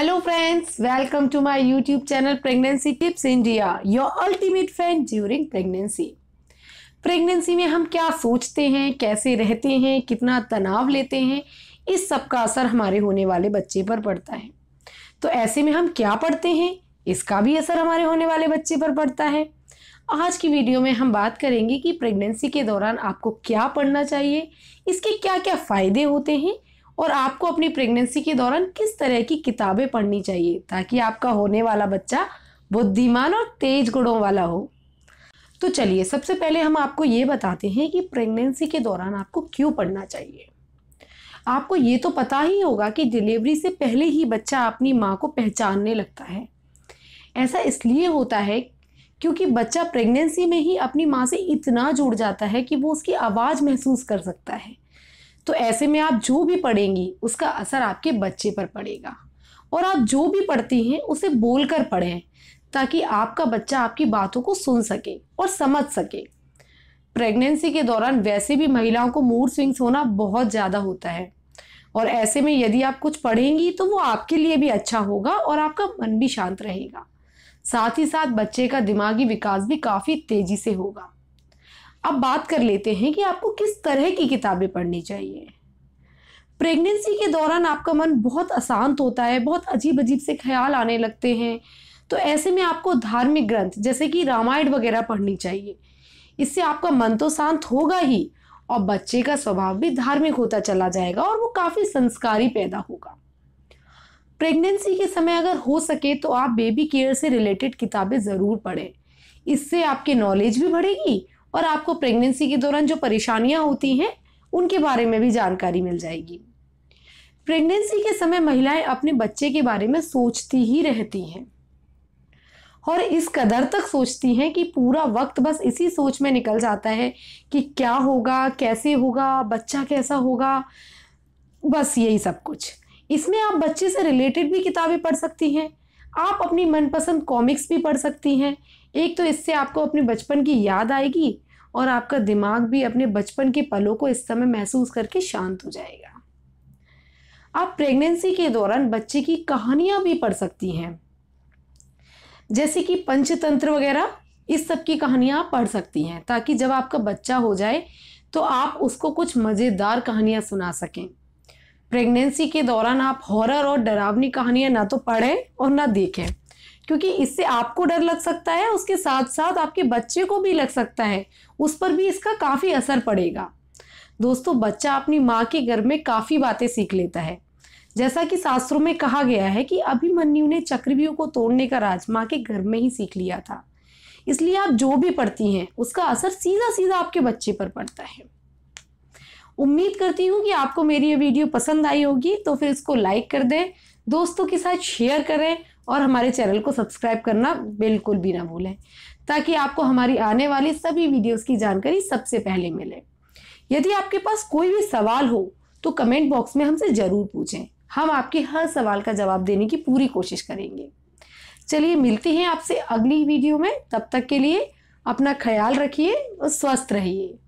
hello friends welcome to my YouTube channel pregnancy tips India your ultimate friend during pregnancy pregnancy में हम क्या सोचते हैं कैसे रहते हैं कितना तनाव लेते हैं इस सब का असर हमारे होने वाले बच्चे पर पड़ता है तो ऐसे में हम क्या पढ़ते हैं इसका भी असर हमारे होने वाले बच्चे पर पड़ता है आज की वीडियो में हम बात करेंगे कि प्रेगनेंसी के दौरान आपको क्या पढ़ना चाहिए इसके क्या क्या फ़ायदे होते हैं और आपको अपनी प्रेगनेंसी के दौरान किस तरह की किताबें पढ़नी चाहिए ताकि आपका होने वाला बच्चा बुद्धिमान और तेज गुणों वाला हो तो चलिए सबसे पहले हम आपको ये बताते हैं कि प्रेगनेंसी के दौरान आपको क्यों पढ़ना चाहिए आपको ये तो पता ही होगा कि डिलीवरी से पहले ही बच्चा अपनी माँ को पहचानने लगता है ऐसा इसलिए होता है क्योंकि बच्चा प्रेगनेंसी में ही अपनी माँ से इतना जुड़ जाता है कि वो उसकी आवाज़ महसूस कर सकता है तो ऐसे में आप जो भी पढ़ेंगी उसका असर आपके बच्चे पर पड़ेगा और आप जो भी पढ़ती हैं उसे बोल कर पढ़ें ताकि आपका बच्चा आपकी बातों को सुन सके और समझ सके प्रेगनेंसी के दौरान वैसे भी महिलाओं को मूड स्विंग्स होना बहुत ज़्यादा होता है और ऐसे में यदि आप कुछ पढ़ेंगी तो वो आपके लिए भी अच्छा होगा और आपका मन भी शांत रहेगा साथ ही साथ बच्चे का दिमागी विकास भी काफ़ी तेज़ी से होगा अब बात कर लेते हैं कि आपको किस तरह की किताबें पढ़नी चाहिए प्रेगनेंसी के दौरान आपका मन बहुत अशांत होता है बहुत अजीब अजीब से ख्याल आने लगते हैं तो ऐसे में आपको धार्मिक ग्रंथ जैसे कि रामायण वगैरह पढ़नी चाहिए इससे आपका मन तो शांत होगा ही और बच्चे का स्वभाव भी धार्मिक होता चला जाएगा और वो काफ़ी संस्कारी पैदा होगा प्रेगनेंसी के समय अगर हो सके तो आप बेबी केयर से रिलेटेड किताबें ज़रूर पढ़ें इससे आपकी नॉलेज भी बढ़ेगी और आपको प्रेगनेंसी के दौरान जो परेशानियाँ होती हैं उनके बारे में भी जानकारी मिल जाएगी प्रेगनेंसी के समय महिलाएं अपने बच्चे के बारे में सोचती ही रहती हैं और इस कदर तक सोचती हैं कि पूरा वक्त बस इसी सोच में निकल जाता है कि क्या होगा कैसे होगा बच्चा कैसा होगा बस यही सब कुछ इसमें आप बच्चे से रिलेटेड भी किताबें पढ़ सकती हैं आप अपनी मनपसंद कॉमिक्स भी पढ़ सकती हैं एक तो इससे आपको अपने बचपन की याद आएगी और आपका दिमाग भी अपने बचपन के पलों को इस समय महसूस करके शांत हो जाएगा आप प्रेगनेंसी के दौरान बच्चे की कहानियाँ भी पढ़ सकती हैं जैसे कि पंचतंत्र वगैरह इस सब की कहानियां आप पढ़ सकती हैं ताकि जब आपका बच्चा हो जाए तो आप उसको कुछ मज़ेदार कहानियाँ सुना सकें प्रेगनेंसी के दौरान आप हॉरर और डरावनी कहानियां ना तो पढ़ें और ना देखें क्योंकि इससे आपको डर लग सकता है उसके साथ साथ आपके बच्चे को भी लग सकता है उस पर भी इसका काफ़ी असर पड़ेगा दोस्तों बच्चा अपनी माँ के घर में काफ़ी बातें सीख लेता है जैसा कि शास्त्रों में कहा गया है कि अभिमन्यु ने चक्रव्यूह को तोड़ने का राज माँ के घर में ही सीख लिया था इसलिए आप जो भी पढ़ती हैं उसका असर सीधा सीधा आपके बच्चे पर पड़ता है उम्मीद करती हूँ कि आपको मेरी ये वीडियो पसंद आई होगी तो फिर इसको लाइक कर दें दोस्तों के साथ शेयर करें और हमारे चैनल को सब्सक्राइब करना बिल्कुल भी ना भूलें ताकि आपको हमारी आने वाली सभी वीडियोस की जानकारी सबसे पहले मिले यदि आपके पास कोई भी सवाल हो तो कमेंट बॉक्स में हमसे ज़रूर पूछें हम आपके हर सवाल का जवाब देने की पूरी कोशिश करेंगे चलिए मिलते हैं आपसे अगली वीडियो में तब तक के लिए अपना ख्याल रखिए और स्वस्थ रहिए